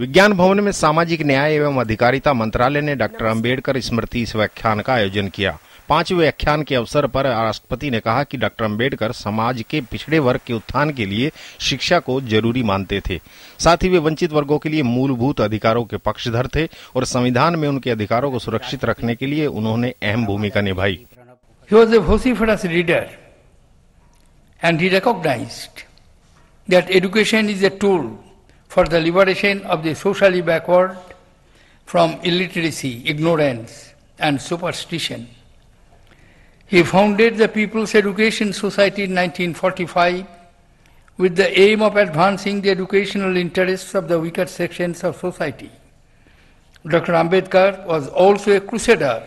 विज्ञान भवन में सामाजिक न्याय एवं अधिकारिता मंत्रालय ने डॉक्टर अंबेडकर स्मृति व्याख्यान का आयोजन किया पांच व्याख्यान के अवसर पर राष्ट्रपति ने कहा कि डॉक्टर अंबेडकर समाज के पिछड़े वर्ग के उत्थान के लिए शिक्षा को जरूरी मानते थे साथ ही वे वंचित वर्गों के लिए मूलभूत अधिकारों के पक्षधर थे और संविधान में उनके अधिकारों को सुरक्षित रखने के लिए उन्होंने अहम भूमिका निभाई He was a vociferous reader for the liberation of the socially backward from illiteracy, ignorance, and superstition. He founded the People's Education Society in 1945 with the aim of advancing the educational interests of the weaker sections of society. Dr. Ambedkar was also a crusader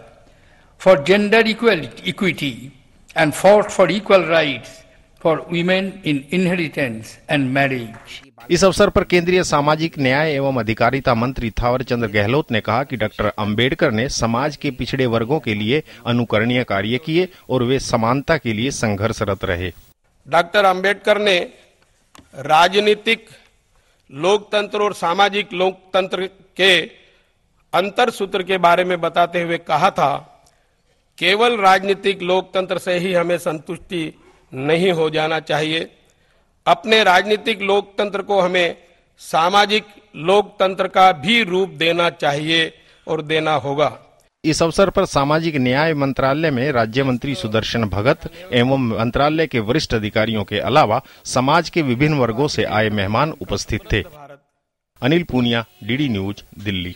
for gender equality, equity and fought for equal rights for women in inheritance and marriage इस अवसर पर केंद्रीय सामाजिक न्याय एवं अधिकारिता मंत्री चंद्र गहलोत ने कहा कि डॉक्टर अंबेडकर ने समाज के पिछड़े वर्गों के लिए अनुकरणीय कार्य किए और वे समानता के लिए संघर्षरत रहे डॉक्टर अंबेडकर ने राजनीतिक लोकतंत्र और सामाजिक लोकतंत्र के अंतर सूत्र के बारे में बताते हुए कहा था केवल राजनीतिक लोकतंत्र से ही हमें संतुष्टि नहीं हो जाना चाहिए अपने राजनीतिक लोकतंत्र को हमें सामाजिक लोकतंत्र का भी रूप देना चाहिए और देना होगा इस अवसर पर सामाजिक न्याय मंत्रालय में राज्य मंत्री सुदर्शन भगत एवं मंत्रालय के वरिष्ठ अधिकारियों के अलावा समाज के विभिन्न वर्गों से आए मेहमान उपस्थित थे अनिल पूनिया डीडी न्यूज दिल्ली